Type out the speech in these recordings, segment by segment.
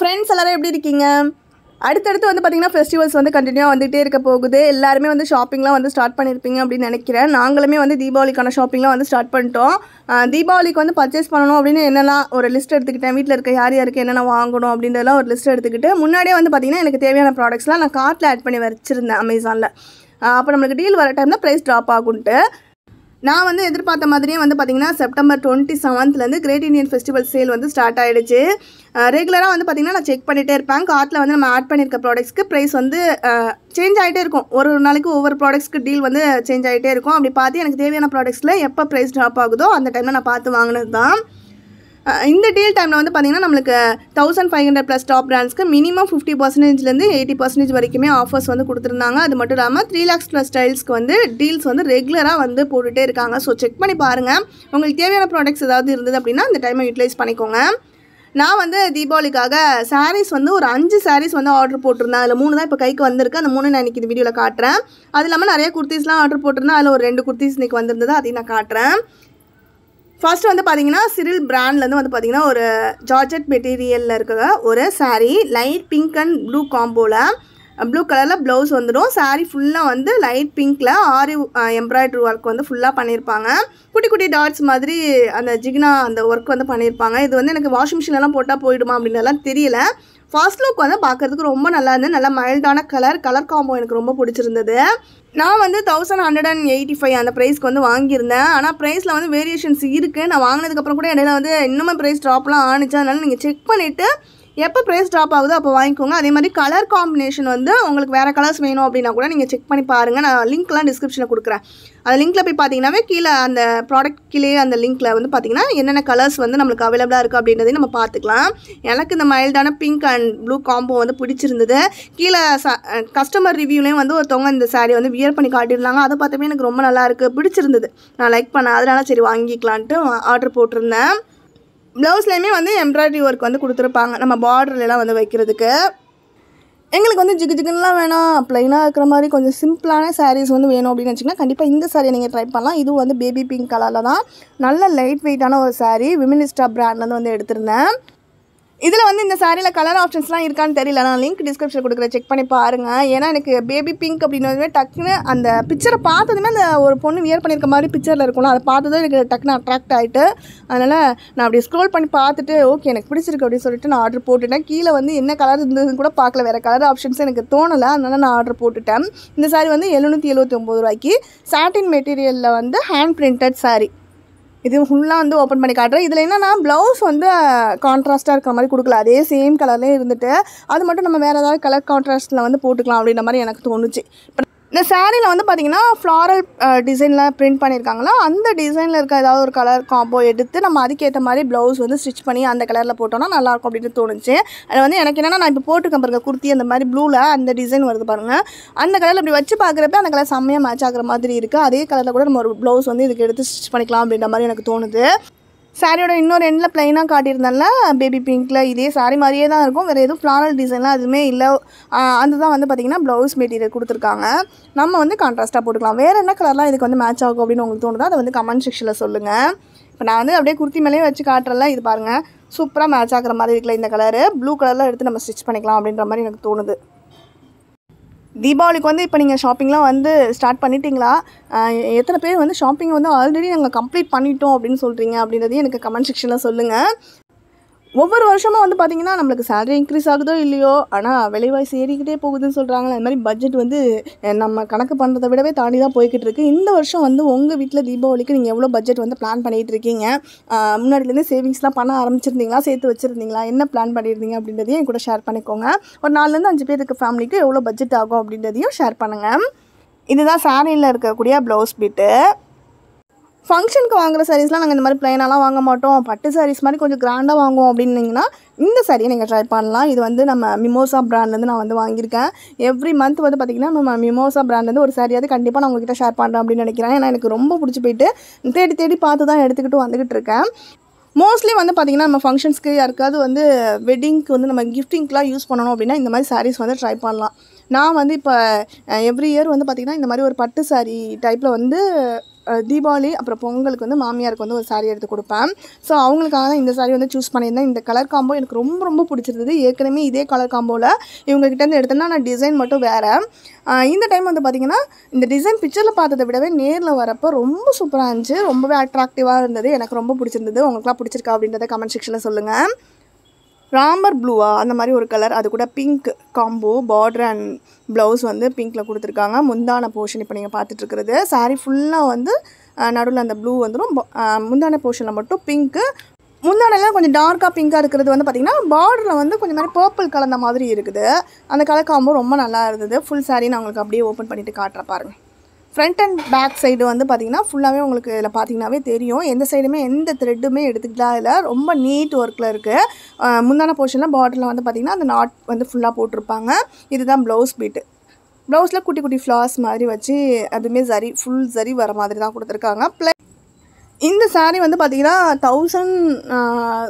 friends எல்லோரும் எப்படி இருக்கீங்க அடுத்தடுத்து வந்து பார்த்திங்கன்னா ஃபெஸ்டிவல்ஸ் வந்து கண்டினியூவாக வந்துகிட்டே இருக்க போகுது எல்லாருமே வந்து ஷாப்பிங்லாம் வந்து ஸ்டார்ட் பண்ணியிருப்பீங்க அப்படின்னு நினைக்கிறேன் நாங்களுமே வந்து தீபாவளிக்கான ஷாப்பிங்லாம் வந்து ஸ்டார்ட் பண்ணிட்டோம் தீபாவளிக்கு வந்து பர்ச்சேஸ் பண்ணணும் அப்படின்னு என்னெல்லாம் ஒரு லிஸ்ட் எடுத்துக்கிட்டேன் வீட்டில் இருக்க யார் யாருக்கு என்னென்ன வாங்கணும் அப்படின்றதெல்லாம் ஒரு லிஸ்ட் எடுத்துக்கிட்டு முன்னாடியே வந்து பார்த்திங்கன்னா எனக்கு தேவையான ப்ராடக்ட்ஸ்லாம் நான் கார்ட்டில் ஆட் பண்ணி வச்சிருந்தேன் அமேசானில் அப்போ நம்மளுக்கு டீல் வர தான் ப்ரைஸ் ட்ராப் ஆகுன்ட்டு நான் வந்து எதிர்பார்த்த மாதிரியே வந்து பார்த்தீங்கன்னா செப்டம்பர் டுவெண்ட்டி செவன்த்லேருந்து கிரேட் இண்டியன் ஃபெஸ்டிவல் சேல் வந்து ஸ்டார்ட் ஆகிடுச்சு ரெகுலராக வந்து பார்த்திங்கன்னா நான் செக் பண்ணிகிட்டே இருப்பேன் கார்ட்டில் வந்து நம்ம ஆட் பண்ணியிருக்க ப்ராடக்ட்ஸ்க்கு ப்ரைஸ் வந்து சேஞ்ச் ஆகிட்டே இருக்கும் ஒரு ஒரு நாளைக்கு ஒவ்வொரு ப்ராடக்ட்ஸ்க்கு டீல் வந்து சேஞ்ச் ஆகிட்டே இருக்கும் அப்படி பார்த்து எனக்கு தேவையான ப்ராடக்ட்ஸில் எப்போ ப்ரைஸ் ட்ராப் ஆகுதோ அந்த டைமில் நான் பார்த்து வாங்கினது தான் இந்த டீல் டைமில் வந்து பார்த்திங்கன்னா நம்மளுக்கு thousand five hundred plus top பிராண்ட்ஸ்க்கு மினிமம் ஃபிஃப்டி பர்சன்டேஜ்லேருந்து எயிட்டி பர்சன்டேஜ் வரைக்குமே ஆஃபர்ஸ் வந்து கொடுத்துருந்தாங்க அது மட்டும் இல்லாமல் த்ரீ லேக்ஸ் ப்ளஸ் ஸ்டைல்ஸ்க்கு வந்து டீல்ஸ் வந்து ரெகுலராக வந்து போட்டுகிட்டே இருக்காங்க ஸோ செக் பண்ணி பாருங்கள் உங்களுக்கு தேவையான ப்ராடக்ட்ஸ் ஏதாவது இருந்தது அப்படின்னா அந்த டைமை யூட்டிலைஸ் பண்ணிக்கோங்க நான் வந்து தீபாவளிக்காக சாரீஸ் வந்து ஒரு அஞ்சு சாரீஸ் வந்து ஆர்டர் போட்டிருந்தேன் அதில் மூணு தான் இப்போ கைக்கு வந்திருக்கு அந்த மூணு நான் இன்றைக்கி இந்த வீடியோவில் காட்டுறேன் அது இல்லாமல் நிறைய குர்த்திஸ்லாம் ஆர்டர் போட்டிருந்தேன் அதில் ஒரு ரெண்டு குர்த்திஸ் இன்றைக்கி வந்திருந்தது அதையும் நான் காட்டுறேன் ஃபர்ஸ்ட் வந்து பார்த்தீங்கன்னா சிரில் பிராண்ட்லேருந்து வந்து பார்த்தீங்கன்னா ஒரு ஜார்ஜட் மெட்டீரியலில் இருக்க ஒரு saree light pink and blue காம்போவில் ப்ளூ கலரில் ப்ளவுஸ் வந்துடும் சாரீ ஃபுல்லாக வந்து லைட் பிங்க்கில் ஆரி எம்ப்ராய்டரி ஒர்க் வந்து ஃபுல்லாக பண்ணியிருப்பாங்க குட்டி குட்டி டாட்ஸ் மாதிரி அந்த ஜிக்னா அந்த ஒர்க் வந்து பண்ணியிருப்பாங்க இது வந்து எனக்கு வாஷிங் மிஷின்லாம் போட்டால் போயிடுமா அப்படின்னுலாம் தெரியல ஃபாஸ்ட் லுக் வந்து பார்க்குறதுக்கு ரொம்ப நல்லா இருந்தது நல்லா மைல்டான கலர் கலர் காம்போ எனக்கு ரொம்ப பிடிச்சிருந்தது நான் வந்து thousand hundred and eighty five அந்த ப்ரைஸ்க்கு வந்து வாங்கியிருந்தேன் ஆனால் ப்ரைஸில் வந்து வேரியேஷன்ஸ் இருக்குது நான் வாங்கினதுக்கப்புறம் கூட இடையில வந்து இன்னுமே ப்ரைஸ் ட்ராப்லாம் ஆணுச்சு அதனால் நீங்கள் செக் பண்ணிவிட்டு எப்போ ப்ரைஸ் ட்ராப் ஆகுதோ அப்போ வாங்கிக்கோங்க அதே மாதிரி கலர் காம்பினேஷன் வந்து உங்களுக்கு வேறு கலர்ஸ் வேணும் அப்படின்னா கூட நீங்கள் செக் பண்ணி பாருங்கள் நான் லிங்க்லாம் டிஸ்கிரிப்ஷனில் கொடுக்குறேன் அந்த லிங்க்கில் போய் பார்த்தீங்கன்னாவே கீழே அந்த ப்ராடக்ட் கீழே அந்த லிங்க்கில் வந்து பார்த்திங்கன்னா என்னென்ன கலர்ஸ் வந்து நம்மளுக்கு அவைலபிளாக இருக்குது அப்படின்றதையும் நம்ம பார்த்துக்கலாம் எனக்கு இந்த மைல்டான பிங்க் அண்ட் ப்ளூ காம்போ வந்து பிடிச்சிருந்தது கீழே கஸ்டமர் ரிவ்யூலேயும் வந்து ஒருத்தவங்க இந்த சாரி வந்து வியர் பண்ணி காட்டியிருந்தாங்க அதை பார்த்தப்பே எனக்கு ரொம்ப நல்லா இருக்குது பிடிச்சிருந்தது நான் லைக் பண்ணேன் அதனால சரி வாங்கிக்கலான்ட்டு ஆர்டர் போட்டிருந்தேன் ப்ளவுஸ்லேயுமே வந்து எம்ப்ராய்டரி ஒர்க் வந்து கொடுத்துருப்பாங்க நம்ம பார்டர்லாம் வந்து வைக்கிறதுக்கு எங்களுக்கு வந்து ஜிகு ஜிகுன்னுலாம் வேணாம் ப்ளைனாக இருக்கிற மாதிரி கொஞ்சம் சிம்பிளான சாரீஸ் வந்து வேணும் அப்படின்னு வச்சிங்கன்னா கண்டிப்பாக இந்த சாரியை நீங்கள் ட்ரை பண்ணலாம் இதுவும் வந்து பேபி பிங்க் கலரில் தான் நல்ல லைட் வெயிட்டான ஒரு சாரீ விமினிஸ்டா பிராண்ட்லேருந்து வந்து எடுத்திருந்தேன் இதில் வந்து இந்த சாரியில் கலர் ஆப்ஷன்ஸ்லாம் இருக்கான்னு தெரியல நான் லிங்க் டிஸ்கிரிப்ஷன் கொடுக்குற செக் பண்ணி பாருங்கள் ஏன்னா எனக்கு பேபி பிங்க் அப்படின்னதுமே டக்குன்னு அந்த பிக்சரை பார்த்ததுமே அந்த ஒரு பொண்ணு வியர் பண்ணியிருக்க மாதிரி பிக்சரில் இருக்கணும் அதை பார்த்ததும் எனக்கு டக்குன்னு அட்ராக்ட் ஆகிட்டு அதனால் நான் அப்படி ஸ்க்ரோல் பண்ணி பார்த்துட்டு ஓகே எனக்கு பிடிச்சிருக்கு அப்படின்னு சொல்லிட்டு நான் ஆர்டர் போட்டுட்டேன் கீழே வந்து என்ன கலர் இருந்ததுன்னு கூட பார்க்கல வேறு கலர் ஆப்ஷன்ஸ் எனக்கு தோணலை அதனால் நான் ஆர்டர் போட்டுட்டேன் இந்த சாரி வந்து எழுநூற்றி எழுபத்தி ஒம்பது ரூபாய்க்கு சாட்டின் மெட்டீரியலில் வந்து ஹேண்ட் பிரிண்டட் சாரி இது ஃபுல்லாக வந்து ஓப்பன் பண்ணி காட்டுறேன் இதில் என்னென்னா ப்ளவுஸ் வந்து கான்ட்ராஸ்ட்டாக இருக்கிற மாதிரி கொடுக்கல அதே சேம் கலர்லேயே இருந்துட்டு அது மட்டும் நம்ம வேறு ஏதாவது கலர் கான்ட்ராஸ்ட்டில் வந்து போட்டுக்கலாம் அப்படின்ற மாதிரி எனக்கு தோணுச்சு இப்போ இந்த சேரீயில் வந்து பார்த்திங்கன்னா ஃப்ளாரல் டிசைனில் பிரிண்ட் பண்ணியிருக்காங்களா அந்த டிசைனில் இருக்க ஏதாவது ஒரு கலர் காம்போ எடுத்து நம்ம அதுக்கேற்ற மாதிரி ப்ளவுஸ் வந்து ஸ்டிச் பண்ணி அந்த கலரில் போட்டோம்னா நல்லாயிருக்கும் அப்படின்னு தோணுச்சு அது வந்து எனக்கு என்னென்னா நான் இப்போ போட்டுக்க பாருங்க குர்த்தி அந்த மாதிரி ப்ளூவில் அந்த டிசைன் வருது பாருங்கள் அந்த கலரில் அப்படி வச்சு பார்க்குறப்ப அந்த கலர் செம்மையாக மேட்ச் ஆகிற மாதிரி இருக்குது அதே கலரில் கூட நம்ம ஒரு ப்ளவுஸ் வந்து இதுக்கு எடுத்து ஸ்டிச் பண்ணிக்கலாம் அப்படின்ற மாதிரி எனக்கு தோணுது சாரியோட இன்னொரு எண்டில் ப்ளைனாக காட்டியிருந்தால பேபி பிங்க்கில் இதே சாரி மாதிரியே தான் இருக்கும் வேறு எதுவும் ஃப்ளாரல் டிசைன்லாம் எதுவுமே இல்லை அதுதான் வந்து பார்த்திங்கன்னா ப்ளவுஸ் மெட்டீரியல் கொடுத்துருக்காங்க நம்ம வந்து கான்ட்ராஸ்ட்டாக போட்டுக்கலாம் வேறு என்ன கலர்லாம் இதுக்கு வந்து மேட்ச் ஆகும் அப்படின்னு உங்களுக்கு தோணுதோ அதை வந்து கமெண்ட் செக்ஷனில் சொல்லுங்கள் இப்போ நான் வந்து அப்படியே குர்த்தி மேலேயே வச்சு காட்டுறல இது பாருங்கள் சூப்பராக மேட்ச் ஆகிற மாதிரி இருக்குல்ல இந்த கலரு ப்ளூ கலரில் எடுத்து நம்ம ஸ்டிச் பண்ணிக்கலாம் அப்படின்ற மாதிரி எனக்கு தோணுது தீபாவளிக்கு வந்து இப்போ நீங்கள் ஷாப்பிங்லாம் வந்து ஸ்டார்ட் பண்ணிட்டீங்களா எத்தனை பேர் வந்து ஷாப்பிங் வந்து ஆல்ரெடி நாங்கள் கம்ப்ளீட் பண்ணிட்டோம் அப்படின்னு சொல்கிறீங்க அப்படின்றதையும் எனக்கு கமெண்ட் செக்ஷனில் சொல்லுங்கள் ஒவ்வொரு வருஷமும் வந்து பார்த்திங்கன்னா நம்மளுக்கு சேலரி இன்க்ரீஸ் ஆகுதோ இல்லையோ ஆனால் விலைவாசி ஏறிக்கிட்டே போகுதுன்னு சொல்கிறாங்களே அது மாதிரி பட்ஜெட் வந்து நம்ம கணக்கு பண்ணுறதை விடவே தாண்டி தான் போய்கிட்டு இருக்குது இந்த வருஷம் வந்து உங்கள் வீட்டில் தீபாவளிக்கு நீங்கள் எவ்வளோ பட்ஜெட் வந்து பிளான் பண்ணிகிட்டு இருக்கீங்க முன்னாடிலேருந்து சேவிங்ஸ்லாம் பண்ண ஆரம்பிச்சிருந்தீங்களா சேர்த்து வச்சுருந்தீங்களா என்ன பிளான் பண்ணியிருந்தீங்க அப்படின்றதையும் என் கூட ஷேர் பண்ணிக்கோங்க ஒரு நாலுலேருந்து அஞ்சு பேருக்கு ஃபேமிலிக்கு எவ்வளோ பட்ஜெட் ஆகும் அப்படின்றதையும் ஷேர் பண்ணுங்கள் இதுதான் சாரியில் இருக்கக்கூடிய ப்ளவுஸ் பீட்டு ஃபங்க்ஷனுக்கு வாங்குற சாரீஸ்லாம் நாங்கள் இந்த மாதிரி ப்ளைனாலாம் வாங்க மாட்டோம் பட்டு சாரீஸ் மாதிரி கொஞ்சம் கிராண்டாக வாங்குவோம் அப்படின்னிங்கன்னா இந்த சாரியை நீங்கள் ட்ரை பண்ணலாம் இது வந்து நம்ம மிமோசா ப்ராண்ட்லேருந்து நான் வந்து வாங்கியிருக்கேன் எவ்ரி மந்த் வந்து பார்த்திங்கன்னா நம்ம மிமோசா ப்ராண்ட்லேருந்து ஒரு சாரியாவது கண்டிப்பாக நான் உங்ககிட்ட ஷேர் பண்ணுறேன் அப்படின்னு நினைக்கிறேன் ஏன்னா எனக்கு ரொம்ப பிடிச்சி போயிட்டு தேடி தேடி பார்த்து தான் எடுத்துக்கிட்டு வந்துக்கிட்டு இருக்கேன் மோஸ்ட்லி வந்து பார்த்திங்கன்னா நம்ம ஃபங்க்ஷன்ஸ்க்கு யாருக்காவது வந்து வெட்டிங்க்கு வந்து நம்ம கிஃப்டிங்க்கெலாம் யூஸ் பண்ணணும் அப்படின்னா இந்த மாதிரி சாரீஸ் வந்து ட்ரை பண்ணலாம் நான் வந்து இப்போ எவ்ரி இயர் வந்து பார்த்திங்கன்னா இந்த மாதிரி ஒரு பட்டு சாரீ டைப்பில் வந்து தீபாவளி அப்புறம் பொங்கலுக்கு வந்து மாமியாருக்கு வந்து ஒரு சாரீ எடுத்து கொடுப்பேன் ஸோ அவங்களுக்காக தான் இந்த சாரீ வந்து சூஸ் பண்ணியிருந்தேன் இந்த கலர் காம்போ எனக்கு ரொம்ப ரொம்ப பிடிச்சிருந்தது ஏற்கனவே இதே கலர் காம்போவில் இவங்ககிட்டருந்து எடுத்தேன்னா நான் டிசைன் மட்டும் வேறு இந்த டைம் வந்து பார்த்திங்கன்னா இந்த டிசைன் பிக்சரில் பார்த்ததை விடவே நேரில் வரப்போ ரொம்ப சூப்பராக இருந்துச்சு ரொம்பவே அட்ராக்டிவாக இருந்தது எனக்கு ரொம்ப பிடிச்சிருந்தது உங்களுக்குலாம் பிடிச்சிருக்கா அப்படின்றத கமெண்ட் செக்ஷனில் சொல்லுங்கள் ராம்பர் ப்ளூவா அந்த மாதிரி ஒரு கலர் அது கூட pink combo border and blouse வந்து பிங்க்கில் கொடுத்துருக்காங்க முந்தான போர்ஷன் இப்போ நீங்கள் பார்த்துட்ருக்கிறது சாரீ ஃபுல்லாக வந்து நடுவில் அந்த ப்ளூ வந்துடும் முந்தான போர்ஷனில் மட்டும் பிங்க்கு முந்தானெல்லாம் கொஞ்சம் டார்க்காக பிங்காக இருக்கிறது வந்து பார்த்திங்கன்னா பார்டரில் வந்து கொஞ்சம் மாதிரி பர்பிள் கலந்த மாதிரி இருக்குது அந்த கலர் காம்போ ரொம்ப நல்லா இருந்தது ஃபுல் சாரீ நான் உங்களுக்கு அப்படியே ஓப்பன் பண்ணிவிட்டு காட்டுற பாருங்கள் ஃப்ரண்ட் அண்ட் பேக் சைடு வந்து பார்த்திங்கன்னா ஃபுல்லாகவே உங்களுக்கு இதில் பார்த்தீங்கன்னாவே தெரியும் எந்த சைடுமே எந்த த்ரெட்டுமே எடுத்துக்கிட்டா இல்லை ரொம்ப நீட் ஒர்க்கில் இருக்குது முந்தான போர்ஷனில் பார்டரில் வந்து பார்த்திங்கன்னா அந்த நாட் வந்து ஃபுல்லாக போட்டிருப்பாங்க இதுதான் ப்ளவுஸ் பீட்டு ப்ளவுஸில் குட்டி குட்டி ஃப்ளார்ஸ் மாதிரி வச்சு அதுவுமே சரி ஃபுல் சரி வர மாதிரி தான் கொடுத்துருக்காங்க ப்ளஸ் இந்த சாரீ வந்து பார்த்திங்கன்னா தௌசண்ட்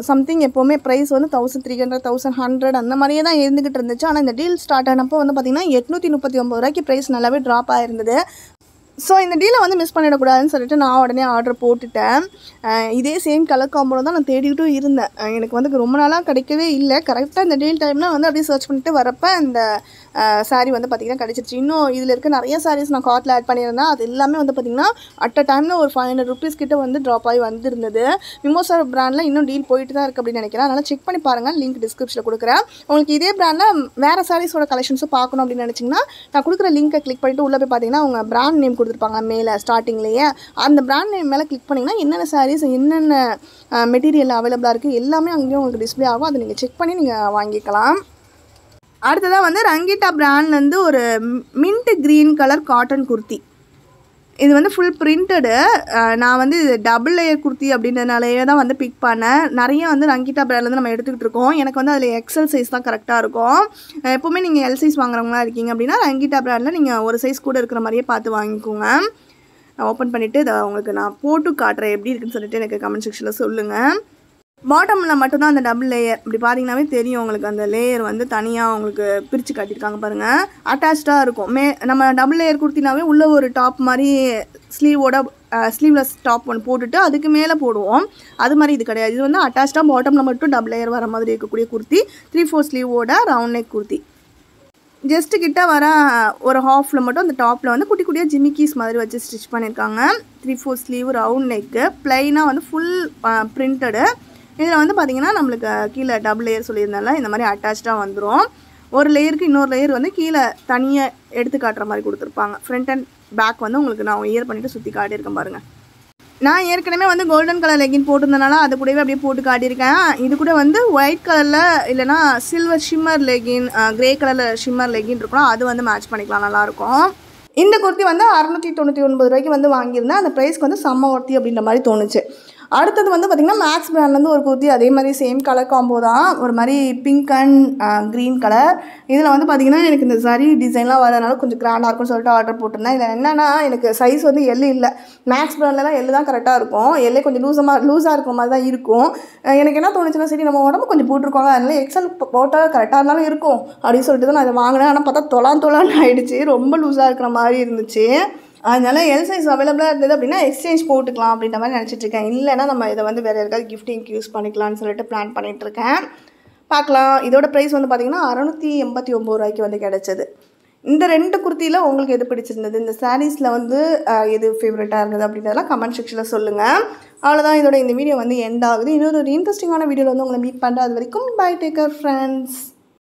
சம்திங் எப்போவுமே ப்ரைஸ் வந்து thousand three hundred thousand hundred அந்த மாதிரியே தான் இருந்துக்கிட்டு இருந்துச்சு ஆனால் இந்த டீல் ஸ்டார்ட் ஆனப்போ வந்து பார்த்திங்கன்னா எட்நூற்றி முப்பத்தி ஒம்பது ரூபாய்க்கு ப்ரைஸ் நல்லாவே ட்ராப் ஆயிருந்தது ஸோ இந்த டீலை வந்து மிஸ் பண்ணிடக்கூடாதுன்னு சொல்லிட்டு நான் உடனே ஆர்டர் போட்டுட்டேன் இதே சேம் கலர் காம்போல தான் நான் தேடிக்கிட்டும் இருந்தேன் எனக்கு வந்து ரொம்ப நாளாக கிடைக்கவே இல்லை கரெக்டாக இந்த டீல் டைம்னால் வந்து அப்படியே சர்ச் பண்ணிட்டு வரப்போ இந்த சாரீ வந்து பார்த்திங்கன்னா கிடச்சிருச்சு இன்னும் இதில் இருக்க நிறைய சாரீஸ் நான் கார்ட்டில் ஆட் பண்ணியிருந்தேன் அது எல்லாமே வந்து பார்த்திங்கன்னா அட் அ டைமில் ஒரு ஃபைவ் ஹண்ட்ரட் ருபீஸ் கிட்ட வந்து ட்ராப் ஆகி வந்துருந்தது மிமோசா ப்ராண்டில் இன்னும் டீல் போயிட்டு தான் இருக்குது அப்படின்னு நினைக்கிறேன் அதனால் செக் பண்ணி பாருங்கள் லிங்க் டிஸ்கிரிப்ஷனில் கொடுக்குறேன் உங்களுக்கு இதே ப்ராண்டில் வேறு சாரீஸோட கலெக்ஷன்ஸும் பார்க்கணும் அப்படின்னு நினச்சிங்கன்னா நான் கொடுக்குற லிங்க்கை கிளிக் பண்ணிவிட்டு உள்ளே போய் பார்த்தீங்கன்னா அவங்க பிராண்ட் நேம் கொடுத்துருப்பாங்க மேலே ஸ்டார்டிங்லேயே அந்த பிராண்ட் நேம் மேலே கிளிக் பண்ணிங்கன்னா என்னென்ன சாரீஸ் என்னென்ன மெட்டீரியல் அவைலபிளாக இருக்குது எல்லாமே அங்கேயும் உங்களுக்கு டிஸ்பிளே ஆகும் அதை நீங்கள் செக் பண்ணி நீங்கள் வாங்கிக்கலாம் அடுத்ததாக வந்து ரங்கிட்டா பிராண்ட்லேருந்து ஒரு mint green colour cotton kurti இது வந்து ஃபுல் பிரிண்டடு நான் வந்து இது டபுள் லேயர் குர்த்தி அப்படின்றதுனாலேயே தான் வந்து பிக் பண்ணேன் நிறைய வந்து ரங்கிட்டா பிராண்ட்லேருந்து நம்ம எடுத்துக்கிட்டு இருக்கோம் எனக்கு வந்து அதில் எக்ஸல் சைஸ் தான் கரெக்டாக இருக்கும் எப்போவுமே நீங்கள் எல் சைஸ் வாங்குறவங்களா இருக்கீங்க அப்படின்னா ரங்கிட்டா பிராண்டில் நீங்கள் ஒரு சைஸ் கூட இருக்கிற மாதிரியே பார்த்து வாங்கிக்கோங்க ஓப்பன் பண்ணிவிட்டு இதை உங்களுக்கு நான் போட்டு காட்டுறேன் எப்படி இருக்குன்னு சொல்லிட்டு எனக்கு கமெண்ட் செக்ஷனில் சொல்லுங்கள் பாட்டமில் மட்டும்தான் அந்த டபுள் லேயர் இப்படி பார்த்தீங்கன்னாவே தெரியும் உங்களுக்கு அந்த லேயர் வந்து தனியாக உங்களுக்கு பிரித்து காட்டியிருக்காங்க பாருங்கள் அட்டாச்சாக இருக்கும் மே நம்ம டபுள் லேயர் குர்த்தினாவே உள்ளே ஒரு டாப் மாதிரி ஸ்லீவோட ஸ்லீவ்லெஸ் டாப் ஒன்று போட்டுட்டு அதுக்கு மேலே போடுவோம் அது மாதிரி இது கிடையாது இது வந்து அட்டாச்சாக பாட்டமில் மட்டும் டபுள் லேயர் வர மாதிரி இருக்கக்கூடிய குர்த்தி த்ரீ ஃபோர் ஸ்லீவோட ரவுண்ட் நெக் குர்த்தி ஜஸ்ட்டு கிட்ட வர ஒரு ஹாஃபில் மட்டும் அந்த டாப்பில் வந்து குட்டி குட்டியாக ஜிமிக்கீஸ் மாதிரி வச்சு ஸ்டிச் பண்ணியிருக்காங்க three four sleeve round neck ப்ளைனாக வந்து ஃபுல் ப்ரிண்டடு இதில் வந்து பார்த்தீங்கன்னா நம்மளுக்கு கீழே டபுள் லேயர் சொல்லியிருந்தால இந்த மாதிரி அட்டாச்சாக வந்துடும் ஒரு லேயருக்கு இன்னொரு லேயர் வந்து கீழே தனியாக எடுத்து காட்டுற மாதிரி கொடுத்துருப்பாங்க ஃப்ரண்ட் அண்ட் பேக் வந்து உங்களுக்கு நான் இயர் பண்ணிவிட்டு சுற்றி காட்டியிருக்கேன் பாருங்கள் நான் ஏற்கனவே வந்து கோல்டன் கலர் லெகின் போட்டிருந்தனால அது கூடவே அப்படியே போட்டு காட்டியிருக்கேன் இது கூட வந்து ஒயிட் கலரில் இல்லைனா சில்வர் ஷிம்மர் லெகின் க்ரே கலரில் ஷிம்மர் லெகின் இருக்கணும் அது வந்து மேட்ச் பண்ணிக்கலாம் நல்லாயிருக்கும் இந்த குர்த்தி வந்து அறுநூற்றி தொண்ணூற்றி ஒன்பது ரூபாய்க்கு வந்து வாங்கியிருந்தேன் அந்த ப்ரைஸ்க்கு வந்து செம்ம ஒர்த்தி அப்படின்ற மாதிரி தோணுச்சு அடுத்தது வந்து பார்த்திங்கன்னா மேக்ஸ் பிராண்ட்லேருந்து ஒரு குர்த்தி அதே மாதிரி சேம் கலர் காம்போ தான் ஒரு மாதிரி பிங்க் அண்ட் க்ரீன் கலர் இதில் வந்து பார்த்திங்கன்னா எனக்கு இந்த சரி டிசைன்லாம் வரதுனால கொஞ்சம் கிராண்டாக இருக்கும்னு சொல்லிட்டு ஆர்டர் போட்டிருந்தேன் இதில் என்னென்னா எனக்கு சைஸ் வந்து எல்லு இல்லை மேக்ஸ் பிராண்ட்லலாம் எல்லு தான் கரெக்டாக இருக்கும் எல்லே கொஞ்சம் லூஸமாக லூஸாக இருக்க மாதிரி தான் இருக்கும் எனக்கு என்ன தோணுச்சுன்னா சரி நம்ம உடம்பு கொஞ்சம் போட்டுருக்கோம் அதனால எக்ஸல் போட்டால் கரெக்டாக இருந்தாலும் இருக்கும் அப்படின்னு சொல்லிட்டு தான் நான் இதை வாங்கினேன் ஆனால் பார்த்தா தொலான் தொலான்னு ஆகிடுச்சு ரொம்ப லூஸாக இருக்கிற மாதிரி இருந்துச்சு அதனால் எல் சைஸ் அவைலபிளாக இருந்தது அப்படின்னா எக்ஸ்சேஞ்ச் போட்டுக்கலாம் அப்படின்ற மாதிரி நினச்சிட்ருக்கேன் இல்லைனா நம்ம இதை வந்து வேறு யாருக்காவது கிஃப்டிங்க்கு யூஸ் பண்ணிக்கலாம்னு சொல்லிட்டு பிளான் பண்ணிகிட்ருக்கேன் பார்க்கலாம் இதோட ப்ரைஸ் வந்து பார்த்திங்கன்னா அறநூற்றி எண்பத்தி ஒம்பது ரூபாய்க்கு வந்து கிடச்சிது இந்த ரெண்டு குர்த்தியில் உங்களுக்கு எது பிடிச்சிருந்தது இந்த சாரீஸில் வந்து எது ஃபேவரட்டாக இருந்தது அப்படின்றதெல்லாம் கமெண்ட் செக்ஷனில் சொல்லுங்கள் அவ்வளோதான் இதோட இந்த வீடியோ வந்து எண்ட் ஆகுது இன்னொரு ஒரு இன்ட்ரெஸ்டிங்கான வீடியோவில் வந்து உங்களை மீட் பண்ணுறேன் அது வரைக்கும் பை டேக்கர் ஃப்ரெண்ட்ஸ்